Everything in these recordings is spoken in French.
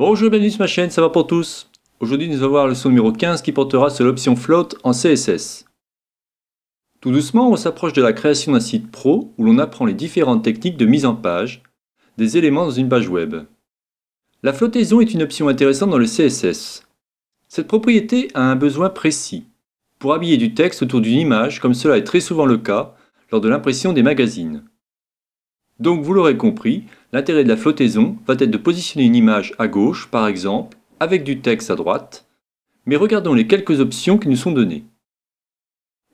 Bonjour, et bienvenue sur ma chaîne, ça va pour tous Aujourd'hui, nous allons voir la leçon numéro 15 qui portera sur l'option Float en CSS. Tout doucement, on s'approche de la création d'un site pro où l'on apprend les différentes techniques de mise en page des éléments dans une page web. La flottaison est une option intéressante dans le CSS. Cette propriété a un besoin précis pour habiller du texte autour d'une image comme cela est très souvent le cas lors de l'impression des magazines. Donc vous l'aurez compris, L'intérêt de la flottaison va être de positionner une image à gauche, par exemple, avec du texte à droite, mais regardons les quelques options qui nous sont données.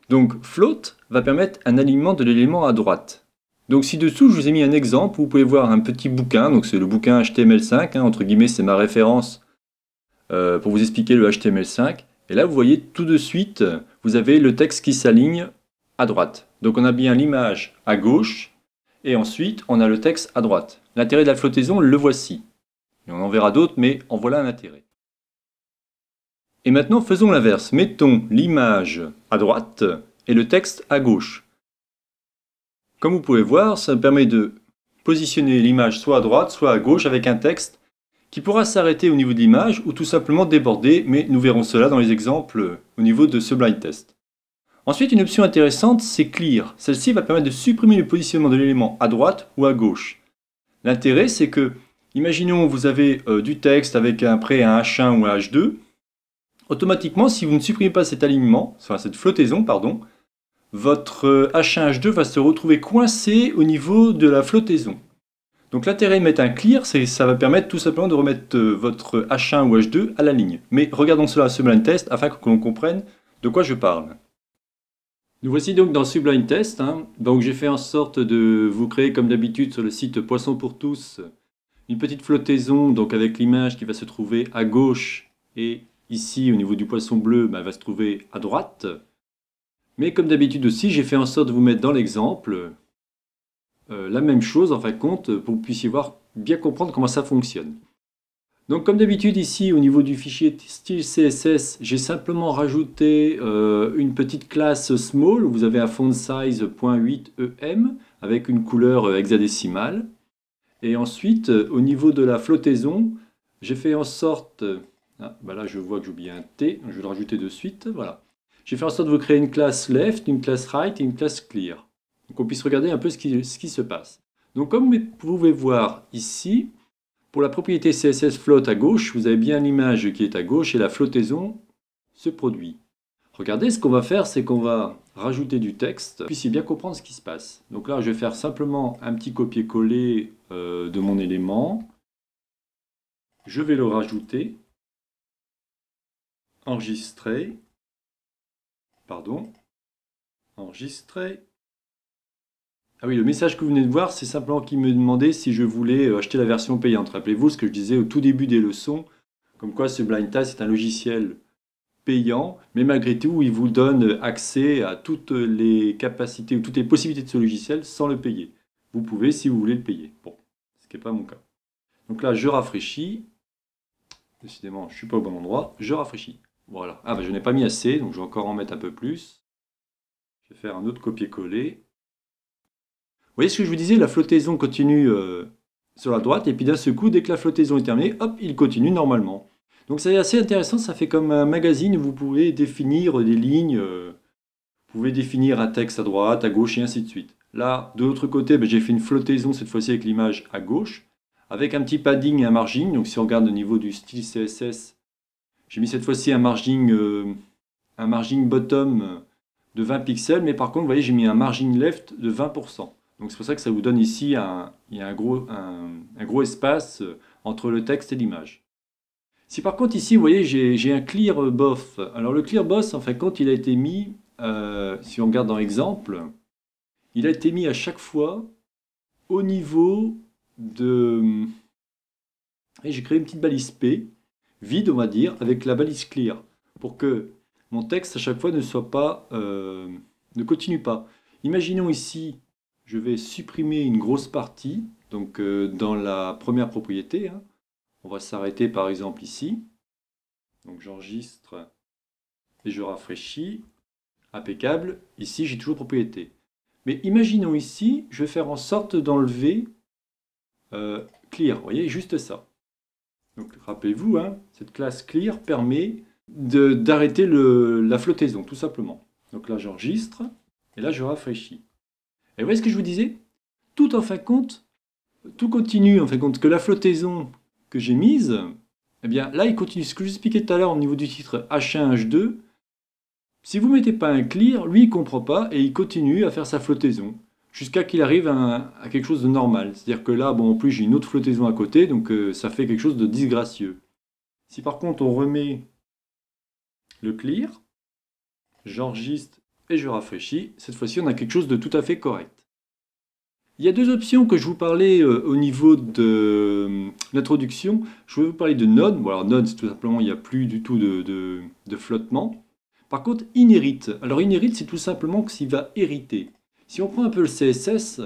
Donc float va permettre un alignement de l'élément à droite. Donc ci-dessous, je vous ai mis un exemple, vous pouvez voir un petit bouquin, donc c'est le bouquin HTML5, hein, entre guillemets c'est ma référence euh, pour vous expliquer le HTML5. Et là vous voyez tout de suite, vous avez le texte qui s'aligne à droite. Donc on a bien l'image à gauche et ensuite, on a le texte à droite. L'intérêt de la flottaison, le voici. on en verra d'autres, mais en voilà un intérêt. Et maintenant, faisons l'inverse. Mettons l'image à droite et le texte à gauche. Comme vous pouvez voir, ça permet de positionner l'image soit à droite, soit à gauche avec un texte qui pourra s'arrêter au niveau de l'image ou tout simplement déborder, mais nous verrons cela dans les exemples au niveau de ce blind test. Ensuite, une option intéressante, c'est Clear. Celle-ci va permettre de supprimer le positionnement de l'élément à droite ou à gauche. L'intérêt, c'est que, imaginons vous avez euh, du texte avec un prêt un H1 ou un H2. Automatiquement, si vous ne supprimez pas cet alignement, enfin cette flottaison, pardon, votre H1, euh, H2 va se retrouver coincé au niveau de la flottaison. Donc l'intérêt de mettre un clear, c'est ça va permettre tout simplement de remettre euh, votre H1 ou H2 à la ligne. Mais regardons cela à ce blind test afin que l'on comprenne de quoi je parle. Nous voici donc dans Sublime Test. Hein. Donc j'ai fait en sorte de vous créer comme d'habitude sur le site Poisson pour tous une petite flottaison donc avec l'image qui va se trouver à gauche et ici au niveau du poisson bleu elle bah, va se trouver à droite. Mais comme d'habitude aussi j'ai fait en sorte de vous mettre dans l'exemple euh, la même chose en fin de compte pour que vous puissiez voir bien comprendre comment ça fonctionne. Donc comme d'habitude ici au niveau du fichier style CSS, j'ai simplement rajouté euh, une petite classe small vous avez un font size 0,8 em avec une couleur euh, hexadécimale. Et ensuite euh, au niveau de la flottaison, j'ai fait en sorte... Ah, bah là je vois que j'oublie un T, je vais le rajouter de suite, voilà. J'ai fait en sorte de vous créer une classe left, une classe right et une classe clear. Donc on puisse regarder un peu ce ce qui se passe. Donc comme vous pouvez voir ici, pour la propriété CSS flotte à gauche, vous avez bien l'image qui est à gauche et la flottaison se produit. Regardez, ce qu'on va faire, c'est qu'on va rajouter du texte, puissiez bien comprendre ce qui se passe. Donc là, je vais faire simplement un petit copier-coller euh, de mon élément. Je vais le rajouter. Enregistrer. Pardon. Enregistrer. Ah oui, le message que vous venez de voir, c'est simplement qu'il me demandait si je voulais euh, acheter la version payante. Rappelez-vous ce que je disais au tout début des leçons, comme quoi ce blind test est un logiciel payant, mais malgré tout, il vous donne accès à toutes les capacités ou toutes les possibilités de ce logiciel sans le payer. Vous pouvez si vous voulez le payer. Bon, ce qui n'est pas mon cas. Donc là, je rafraîchis. Décidément, je ne suis pas au bon endroit. Je rafraîchis. Voilà. Ah, ben, je n'ai pas mis assez, donc je vais encore en mettre un peu plus. Je vais faire un autre copier-coller. Vous voyez ce que je vous disais, la flottaison continue euh, sur la droite, et puis d'un seul coup, dès que la flottaison est terminée, hop, il continue normalement. Donc c'est assez intéressant, ça fait comme un magazine vous pouvez définir des lignes, euh, vous pouvez définir un texte à droite, à gauche, et ainsi de suite. Là, de l'autre côté, ben, j'ai fait une flottaison cette fois-ci avec l'image à gauche, avec un petit padding et un margin. Donc si on regarde au niveau du style CSS, j'ai mis cette fois-ci un margin, euh, un margin bottom de 20 pixels, mais par contre, vous voyez, j'ai mis un margin left de 20%. Donc c'est pour ça que ça vous donne ici un, gros, espace euh, entre le texte et l'image. Si par contre ici, vous voyez, j'ai un clear bof. Alors le clear boss, en fin de compte, il a été mis, euh, si on regarde dans l'exemple, il a été mis à chaque fois au niveau de... j'ai créé une petite balise P, vide on va dire, avec la balise clear, pour que mon texte à chaque fois ne soit pas... Euh, ne continue pas. Imaginons ici je vais supprimer une grosse partie, donc euh, dans la première propriété. Hein. On va s'arrêter par exemple ici. Donc j'enregistre et je rafraîchis. Impeccable. Ici, j'ai toujours propriété. Mais imaginons ici, je vais faire en sorte d'enlever euh, clear. Vous voyez, juste ça. Donc rappelez-vous, hein, cette classe clear permet d'arrêter la flottaison, tout simplement. Donc là, j'enregistre et là, je rafraîchis. Et vous voyez ce que je vous disais Tout en fin de compte, tout continue en fin compte, que la flottaison que j'ai mise, eh bien là, il continue. Ce que je vous expliquais tout à l'heure au niveau du titre H1, H2, si vous ne mettez pas un clear, lui, il ne comprend pas et il continue à faire sa flottaison jusqu'à qu'il arrive à, quelque chose de normal. C'est-à-dire que là, bon, en plus, j'ai une autre flottaison à côté, donc euh, ça fait quelque chose de disgracieux. Si par contre, on remet le clear, j'enregistre et je rafraîchis. Cette fois-ci, on a quelque chose de tout à fait correct. Il y a deux options que je vous parlais euh, au niveau de euh, l'introduction. Je vais vous parler de node. alors node, c'est tout simplement, il n'y a plus du tout de, flottement. Par contre, inherit. Alors inherit, c'est tout simplement que s'il va hériter. Si on prend un peu le CSS,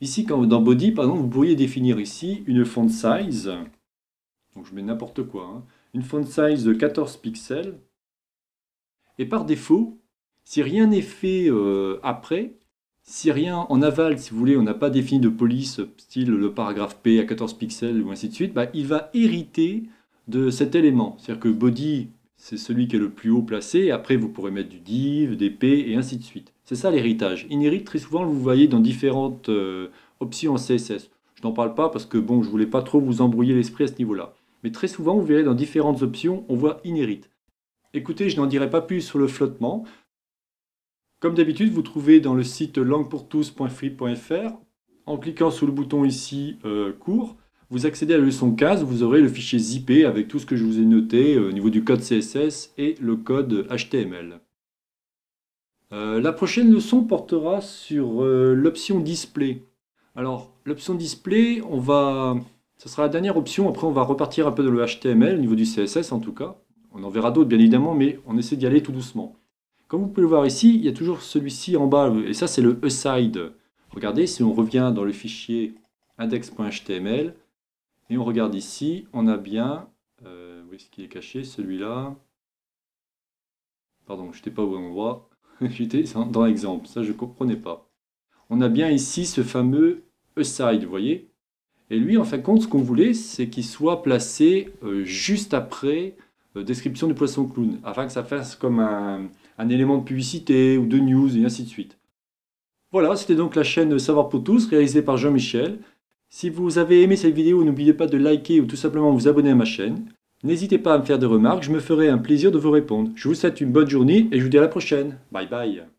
ici, dans body, par exemple, vous pourriez définir ici une font size. Donc je mets n'importe quoi. Hein. une font size de 14 pixels. Et par défaut, si rien n'est fait euh, après, si rien en aval, si vous voulez, on n'a pas défini de police, style le paragraphe P à 14 pixels ou ainsi de suite, bah, il va hériter de cet élément. C'est-à-dire que body, c'est celui qui est le plus haut placé, après vous pourrez mettre du div, des P et ainsi de suite. C'est ça l'héritage. Inherit, très souvent, vous voyez, dans différentes euh, options en CSS. Je n'en parle pas parce que bon, je voulais pas trop vous embrouiller l'esprit à ce niveau-là. Mais très souvent, vous verrez dans différentes options, on voit inherit. Écoutez, je n'en dirai pas plus sur le flottement. Comme d'habitude, vous trouvez dans le site languepourtous.free.fr, en cliquant sur le bouton ici euh, cours, vous accédez à la leçon 15, vous aurez le fichier zippé avec tout ce que je vous ai noté euh, au niveau du code CSS et le code HTML. Euh, la prochaine leçon portera sur l'option display. Alors, l'option display, on va... ce sera la dernière option, après on va repartir un peu de le HTML, au niveau du CSS en tout cas. On en verra d'autres bien évidemment, mais on essaie d'y aller tout doucement. Comme vous pouvez le voir ici, il y a toujours celui-ci en bas, et ça c'est le aside. Regardez, si on revient dans le fichier index.html, et on regarde ici, on a bien, euh, où ce qu'il est caché, celui-là. Pardon, je n'étais pas au bon endroit, j'étais dans l'exemple, ça je ne comprenais pas. On a bien ici ce fameux aside, vous voyez Et lui, en fin de compte, ce qu'on voulait, c'est qu'il soit placé euh, juste après euh, description du poisson clown, afin que ça fasse comme un un élément de publicité ou de news et ainsi de suite. Voilà, c'était donc la chaîne Savoir pour tous réalisée par Jean-Michel. Si vous avez aimé cette vidéo, n'oubliez pas de liker ou tout simplement vous abonner à ma chaîne. N'hésitez pas à me faire des remarques, je me ferai un plaisir de vous répondre. Je vous souhaite une bonne journée et je vous dis à la prochaine. Bye bye